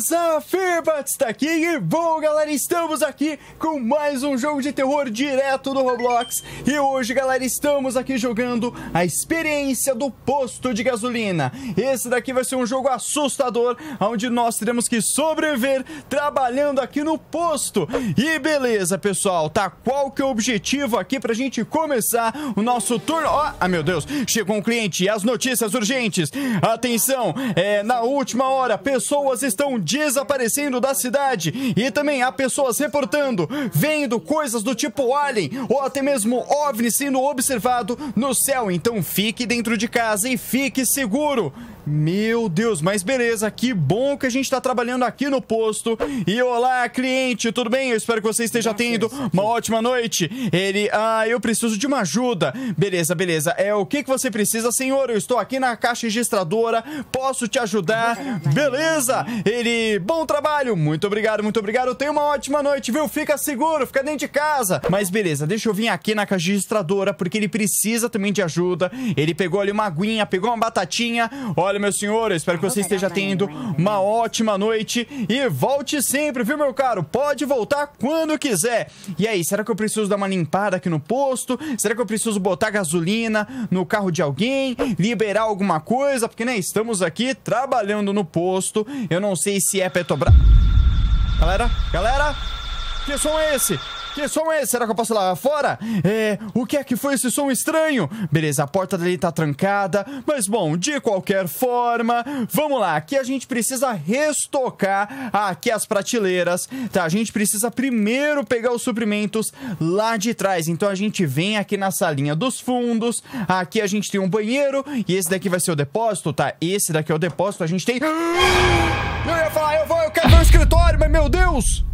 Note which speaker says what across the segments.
Speaker 1: beleza? Firbat está aqui e bom, galera, estamos aqui com mais um jogo de terror direto do Roblox. E hoje, galera, estamos aqui jogando a experiência do posto de gasolina. Esse daqui vai ser um jogo assustador, onde nós teremos que sobreviver trabalhando aqui no posto. E beleza, pessoal, tá? Qual que é o objetivo aqui pra gente começar o nosso turno? Ó, oh, ah, meu Deus, chegou um cliente. As notícias urgentes. Atenção, é, na última hora, pessoas estão desaparecendo da cidade e também há pessoas reportando, vendo coisas do tipo alien ou até mesmo OVNI sendo observado no céu. Então fique dentro de casa e fique seguro. Meu Deus, mas beleza, que bom que a gente está trabalhando aqui no posto. E olá, cliente, tudo bem? Eu espero que você esteja tendo uma ótima noite. Ele, ah, eu preciso de uma ajuda. Beleza, beleza. É o que, que você precisa, senhor? Eu estou aqui na caixa registradora, posso te ajudar? Beleza? Ele, bom trabalho, muito obrigado, muito obrigado. Tenha uma ótima noite, viu? Fica seguro, fica dentro de casa. Mas beleza, deixa eu vir aqui na caixa registradora, porque ele precisa também de ajuda. Ele pegou ali uma aguinha, pegou uma batatinha. Olha, obrigado, meu senhor. espero que você esteja tendo uma ótima noite. E volte sempre, viu, meu caro? Pode voltar quando quiser. E aí, será que eu preciso dar uma limpada aqui no posto? Será que eu preciso botar gasolina no carro de alguém? Liberar alguma coisa? Porque, né, estamos aqui trabalhando no posto. Eu não sei se é Petrobras... Galera, galera, que som é esse? Que som é esse? Será que eu posso ir lá fora? É, o que é que foi esse som estranho? Beleza, a porta dele tá trancada, mas bom, de qualquer forma, vamos lá. Aqui a gente precisa restocar aqui as prateleiras, tá? A gente precisa primeiro pegar os suprimentos lá de trás. Então a gente vem aqui na salinha dos fundos, aqui a gente tem um banheiro e esse daqui vai ser o depósito, tá? Esse daqui é o depósito, a gente tem... Eu ia falar, eu vou, eu quero meu escritório, mas meu Deus!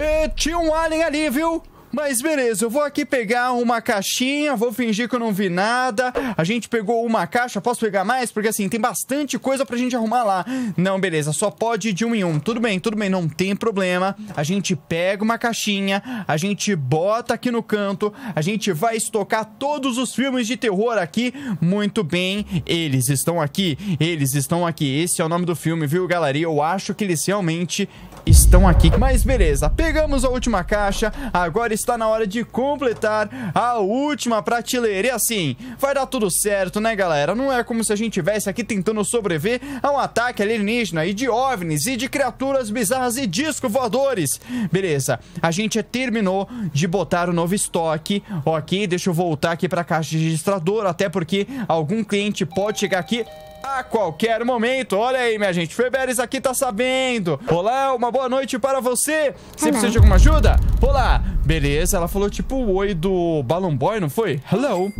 Speaker 1: E eh, tinha um alien ali, viu? Mas beleza, eu vou aqui pegar uma caixinha, vou fingir que eu não vi nada. A gente pegou uma caixa, posso pegar mais? Porque assim, tem bastante coisa pra gente arrumar lá. Não, beleza, só pode ir de um em um. Tudo bem, tudo bem, não tem problema. A gente pega uma caixinha, a gente bota aqui no canto, a gente vai estocar todos os filmes de terror aqui. Muito bem, eles estão aqui, eles estão aqui. Esse é o nome do filme, viu, galera? E eu acho que eles realmente estão aqui. Mas beleza, pegamos a última caixa, agora está na hora de completar a última prateleira. E assim, vai dar tudo certo, né galera? Não é como se a gente estivesse aqui tentando sobreviver a um ataque alienígena e de OVNIs e de criaturas bizarras e disco voadores. Beleza, a gente terminou de botar o novo estoque, ok? Deixa eu voltar aqui para a caixa registradora, até porque algum cliente pode chegar aqui a qualquer momento. Olha aí, minha gente. Feberes aqui tá sabendo. Olá, uma boa noite para você. Você Olá. precisa de alguma ajuda? Olá. Beleza, ela falou tipo o oi do Balloon Boy, não foi? Hello.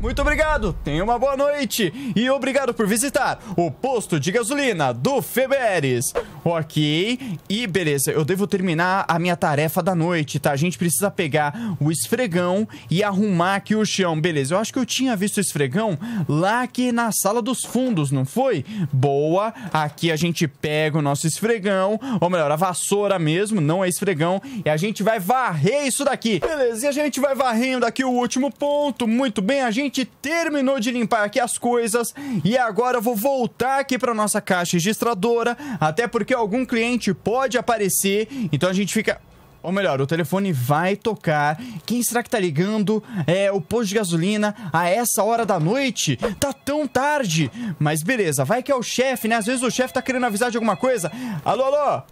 Speaker 1: Muito obrigado, tenha uma boa noite e obrigado por visitar o posto de gasolina do Feberes. Ok. E beleza, eu devo terminar a minha tarefa da noite, tá? A gente precisa pegar o esfregão e arrumar aqui o chão. Beleza, eu acho que eu tinha visto o esfregão lá aqui na sala dos fundos, não foi? Boa. Aqui a gente pega o nosso esfregão, ou melhor, a vassoura mesmo, não é esfregão. E a gente vai varrer isso daqui. Beleza, e a gente vai varrendo aqui o último ponto. Muito bem, a gente terminou de limpar aqui as coisas. E agora eu vou voltar aqui para nossa caixa registradora, até porque que algum cliente pode aparecer, então a gente fica ou melhor, o telefone vai tocar. Quem será que tá ligando? É o posto de gasolina a essa hora da noite? Tá tão tarde. Mas beleza, vai que é o chefe, né? Às vezes o chefe tá querendo avisar de alguma coisa. Alô, alô?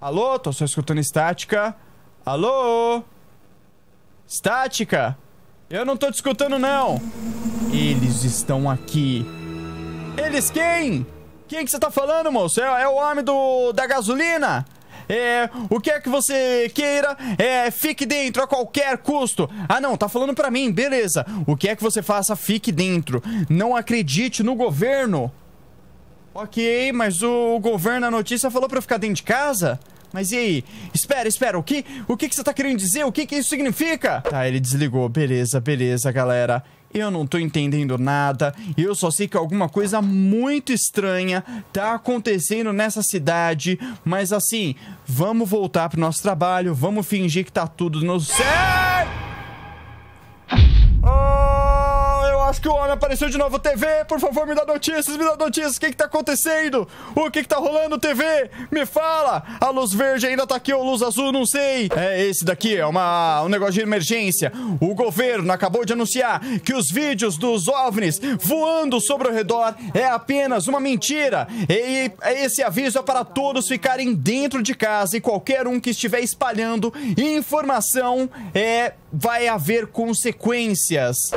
Speaker 1: Alô, tô só escutando estática. Alô? Estática? Eu não tô te escutando não. Eles estão aqui. Eles quem? Quem que você tá falando, moço? É, é o homem do, da gasolina? É, o que é que você queira, é, fique dentro a qualquer custo. Ah, não, tá falando pra mim, beleza. O que é que você faça, fique dentro. Não acredite no governo. Ok, mas o, o governo na notícia falou pra eu ficar dentro de casa? Mas e aí? Espera, espera, o que, o que, que você tá querendo dizer? O que, que isso significa? Tá, ele desligou. Beleza, beleza, galera eu não tô entendendo nada, eu só sei que alguma coisa muito estranha tá acontecendo nessa cidade, mas assim, vamos voltar pro nosso trabalho, vamos fingir que tá tudo no céu! acho que o homem apareceu de novo. TV, por favor, me dá notícias, me dá notícias. O que que tá acontecendo? O que que tá rolando, TV? Me fala. A luz verde ainda tá aqui ou luz azul, não sei. É esse daqui, é uma, um negócio de emergência. O governo acabou de anunciar que os vídeos dos OVNIs voando sobre o redor é apenas uma mentira. E esse aviso é para todos ficarem dentro de casa e qualquer um que estiver espalhando informação é vai haver consequências.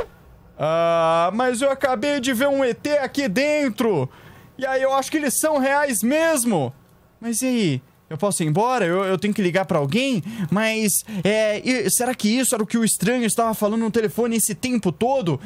Speaker 1: Ah, mas eu acabei de ver um ET aqui dentro. E aí eu acho que eles são reais mesmo. Mas e aí? Eu posso ir embora? Eu, eu tenho que ligar para alguém? Mas é, será que isso era o que o estranho estava falando no telefone esse tempo todo?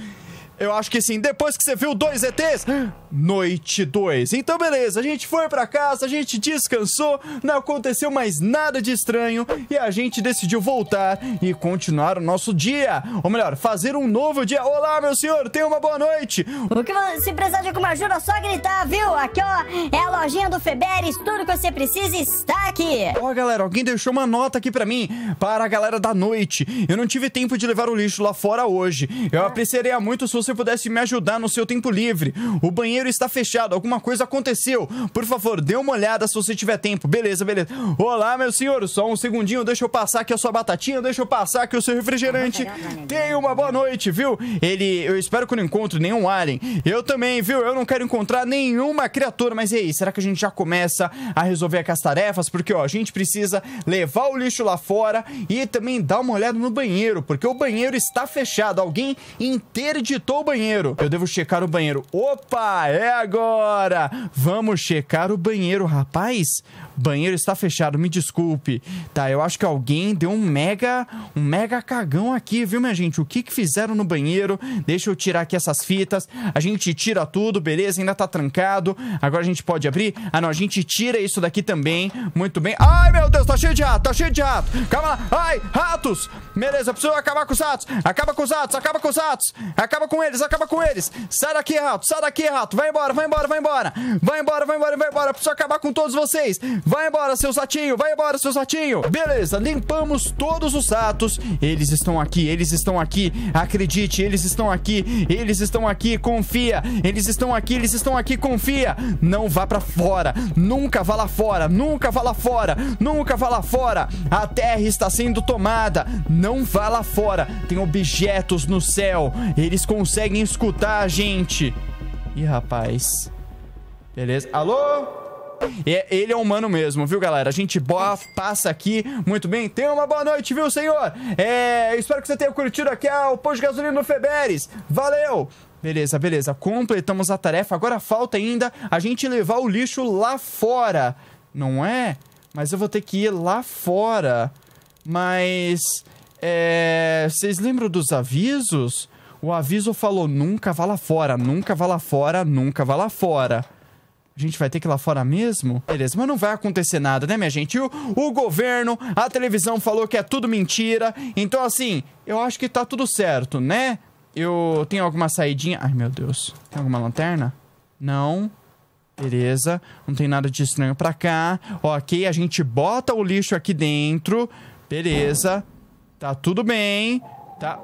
Speaker 1: Eu acho que sim. depois que você viu dois ETs, noite 2. Então, beleza, a gente foi pra casa, a gente descansou, não aconteceu mais nada de estranho e a gente decidiu voltar e continuar o nosso dia. Ou melhor, fazer um novo dia. Olá, meu senhor, tenha uma boa noite. O que você precisar de alguma ajuda, é só gritar, viu? Aqui, ó, é a lojinha do Feberes, tudo que você precisa está aqui. Ó, galera, alguém deixou uma nota aqui pra mim, para a galera da noite. Eu não tive tempo de levar o lixo lá fora hoje. Eu ah. apreciaria muito se você você pudesse me ajudar no seu tempo livre. O banheiro está fechado, alguma coisa aconteceu. Por favor, dê uma olhada se você tiver tempo. Beleza, beleza. Olá, meu senhor, só um segundinho, deixa eu passar aqui a sua batatinha, deixa eu passar aqui o seu refrigerante. Tenha uma boa noite, viu? Ele, eu espero que eu não encontre nenhum alien. Eu também, viu? Eu não quero encontrar nenhuma criatura, mas e aí, será que a gente já começa a resolver aqui as tarefas? Porque, ó, a gente precisa levar o lixo lá fora e também dar uma olhada no banheiro, porque o banheiro está fechado. Alguém interditou o banheiro. Eu devo checar o banheiro. Opa, é agora. Vamos checar o banheiro, rapaz banheiro está fechado, me desculpe. Tá, eu acho que alguém deu um mega, um mega cagão aqui, viu, minha gente? O que que fizeram no banheiro? Deixa eu tirar aqui essas fitas. A gente tira tudo, beleza? Ainda tá trancado. Agora a gente pode abrir. Ah, não, a gente tira isso daqui também. Muito bem. Ai, meu Deus, tá cheio de rato, tá cheio de rato. Calma lá. Ai, ratos. Beleza, preciso acabar com os ratos. Acaba com os ratos, acaba com os ratos. Acaba com eles, acaba com eles. Sai daqui, rato, sai daqui, rato. Vai embora, vai embora, vai embora. Vai embora, vai embora, vai embora. Preciso acabar com todos vocês. Vai embora, seus satinho, Vai embora, seus satinho, Beleza, limpamos todos os satos, Eles estão aqui, eles estão aqui. Acredite, eles estão aqui. Eles estão aqui, confia. Eles estão aqui, eles estão aqui, confia. Não vá pra fora. Nunca vá lá fora. Nunca vá lá fora. Nunca vá lá fora. A terra está sendo tomada. Não vá lá fora. Tem objetos no céu. Eles conseguem escutar a gente. Ih, rapaz. Beleza? Alô? É, ele é humano mesmo, viu, galera? A gente boa, passa aqui. Muito bem. Tenha uma boa noite, viu, senhor? É, espero que você tenha curtido aqui o Pão de Gasolina no Feberes. Valeu! Beleza, beleza. Completamos a tarefa. Agora falta ainda a gente levar o lixo lá fora. Não é? Mas eu vou ter que ir lá fora. Mas. É. Vocês lembram dos avisos? O aviso falou: nunca vá lá fora, nunca vá lá fora, nunca vá lá fora. A gente vai ter que ir lá fora mesmo? Beleza, mas não vai acontecer nada, né, minha gente? O, o governo, a televisão falou que é tudo mentira. Então, assim, eu acho que tá tudo certo, né? Eu tenho alguma saidinha... Ai, meu Deus. Tem alguma lanterna? Não. Beleza. Não tem nada de estranho pra cá. Ok, a gente bota o lixo aqui dentro. Beleza. Tá tudo bem. Tá...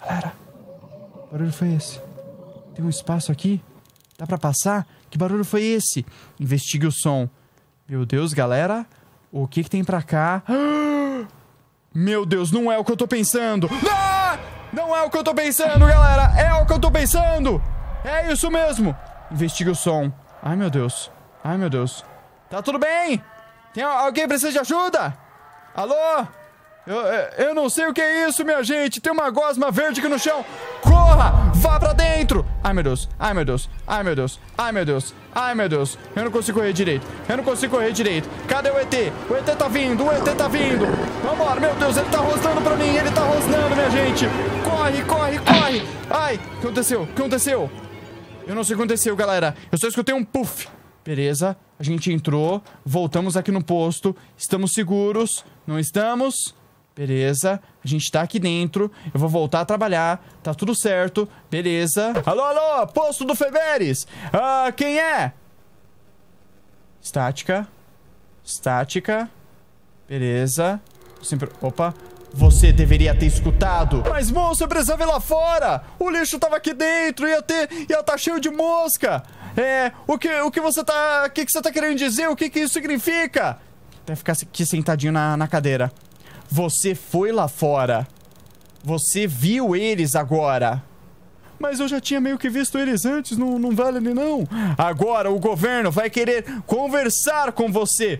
Speaker 1: Galera. Que barulho foi esse? Tem um espaço aqui? Dá para passar? Que barulho foi esse? Investigue o som. Meu Deus, galera. O que, que tem pra cá? Meu Deus, não é o que eu tô pensando. Ah! Não é o que eu tô pensando, galera. É o que eu tô pensando. É isso mesmo. Investigue o som. Ai, meu Deus. Ai, meu Deus. Tá tudo bem? Tem alguém precisa de ajuda? Alô? Eu, eu não sei o que é isso, minha gente. Tem uma gosma verde aqui no chão. Corra! Vá pra dentro. Ai, meu Deus. Ai, meu Deus. Ai, meu Deus. Ai, meu Deus. Ai, meu Deus. Eu não consigo correr direito. Eu não consigo correr direito. Cadê o ET? O ET tá vindo. O ET tá vindo. Vambora. Meu Deus, ele tá rosnando pra mim. Ele tá rosnando, minha gente. Corre, corre, corre. Ai, o que aconteceu? O que aconteceu? Eu não sei o que aconteceu, galera. Eu só escutei um puff. Beleza. A gente entrou. Voltamos aqui no posto. Estamos seguros. Não estamos? beleza, a gente tá aqui dentro, eu vou voltar a trabalhar, tá tudo certo, beleza. Alô, alô, posto do Feveres, ah, quem é? Estática, estática, beleza, sempre, opa, você deveria ter escutado. Mas, moço, eu precisava ir lá fora. O lixo tava aqui dentro, ia ter, ia tá cheio de mosca. É, o que, o que você tá, o que que você tá querendo dizer? O que que isso significa? Até ficar aqui sentadinho na, na cadeira. Você foi lá fora. Você viu eles agora. Mas eu já tinha meio que visto eles antes, não, não vale nem não. Agora o governo vai querer conversar com você.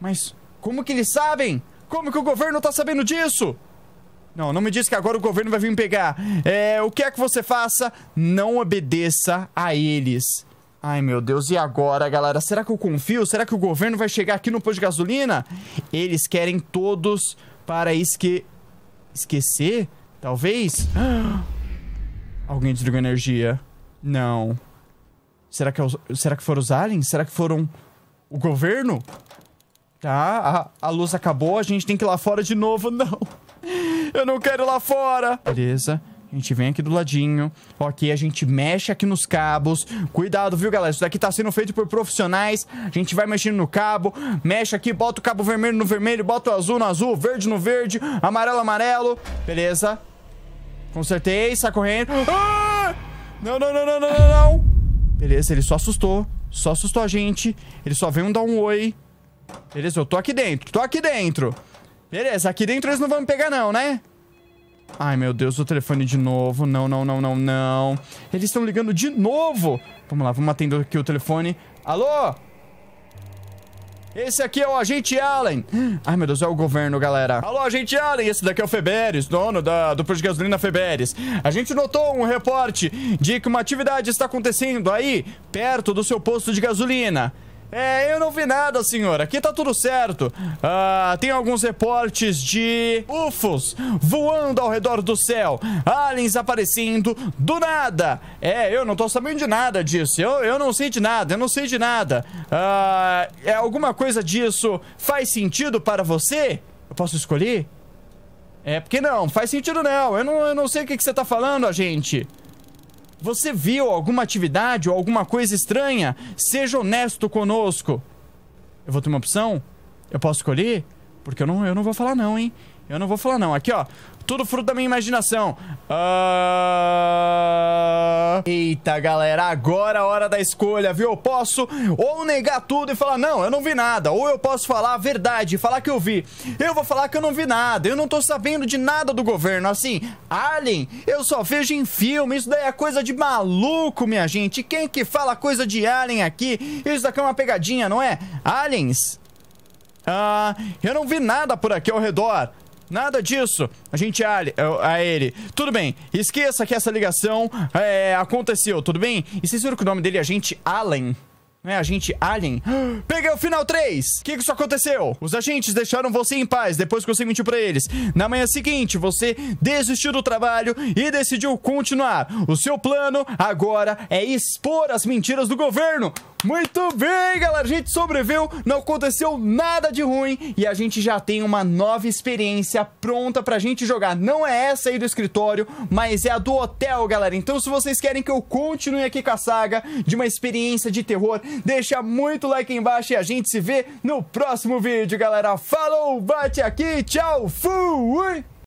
Speaker 1: Mas como que eles sabem? Como que o governo tá sabendo disso? Não, não me diz que agora o governo vai vir me pegar. É, o que é que você faça? Não obedeça a eles. Ai, meu Deus, e agora, galera? Será que eu confio? Será que o governo vai chegar aqui no posto de gasolina? Eles querem todos para esque... esquecer? Talvez? Alguém desligou energia. Não. Será que, é Será que foram os aliens? Será que foram o governo? Tá, a, a luz acabou, a gente tem que ir lá fora de novo. Não, eu não quero ir lá fora. Beleza. A gente vem aqui do ladinho, ok? A gente mexe aqui nos cabos. Cuidado, viu, galera? Isso daqui tá sendo feito por profissionais. A gente vai mexendo no cabo, mexe aqui, bota o cabo vermelho no vermelho, bota o azul no azul, verde no verde, amarelo, amarelo. Beleza. Consertei, sai correndo. Ah! Não, não, não, não, não, não, não. Beleza, ele só assustou. Só assustou a gente. Ele só veio dar um oi. Beleza, eu tô aqui dentro, tô aqui dentro. Beleza, aqui dentro eles não vão me pegar não, né? Ai, meu Deus, o telefone de novo. Não, não, não, não, não. Eles estão ligando de novo. Vamos lá, vamos atender aqui o telefone. Alô? Esse aqui é o agente Allen. Ai, meu Deus, é o governo, galera. Alô, agente Allen, esse daqui é o Feberes, dono da, do posto de gasolina Feberes. A gente notou um reporte de que uma atividade está acontecendo aí, perto do seu posto de gasolina. É, eu não vi nada, senhor. Aqui tá tudo certo. Ah, tem alguns reportes de UFOs voando ao redor do céu, aliens aparecendo do nada. É, eu não tô sabendo de nada disso. Eu, eu não sei de nada, eu não sei de nada. Ah, é, alguma coisa disso faz sentido para você? Eu posso escolher? É, porque não, faz sentido não. Eu não, eu não sei o que, que você tá falando, agente. Você viu alguma atividade ou alguma coisa estranha? Seja honesto conosco. Eu vou ter uma opção? Eu posso escolher? Porque eu não, eu não vou falar não, hein? Eu não vou falar não. Aqui, ó. Tudo fruto da minha imaginação. Uh... Eita, galera. Agora é a hora da escolha, viu? Eu posso ou negar tudo e falar, não, eu não vi nada. Ou eu posso falar a verdade, falar que eu vi. Eu vou falar que eu não vi nada. Eu não tô sabendo de nada do governo. Assim, Alien, eu só vejo em filme. Isso daí é coisa de maluco, minha gente. Quem que fala coisa de Alien aqui? Isso daqui é uma pegadinha, não é? Aliens, ah, eu não vi nada por aqui ao redor. Nada disso. A gente a, a ele. Tudo bem. Esqueça que essa ligação é, aconteceu, tudo bem? E vocês viram que o nome dele é Agente Allen? Não é agente alien? Peguei o final 3! O que, que isso aconteceu? Os agentes deixaram você em paz depois que você mentiu pra eles. Na manhã seguinte, você desistiu do trabalho e decidiu continuar. O seu plano agora é expor as mentiras do governo. Muito bem, galera. A gente sobreviveu, não aconteceu nada de ruim e a gente já tem uma nova experiência pronta pra gente jogar. Não é essa aí do escritório, mas é a do hotel, galera. Então, se vocês querem que eu continue aqui com a saga de uma experiência de terror deixa muito like embaixo e a gente se vê no próximo vídeo, galera. Falou, bate aqui, tchau, fui!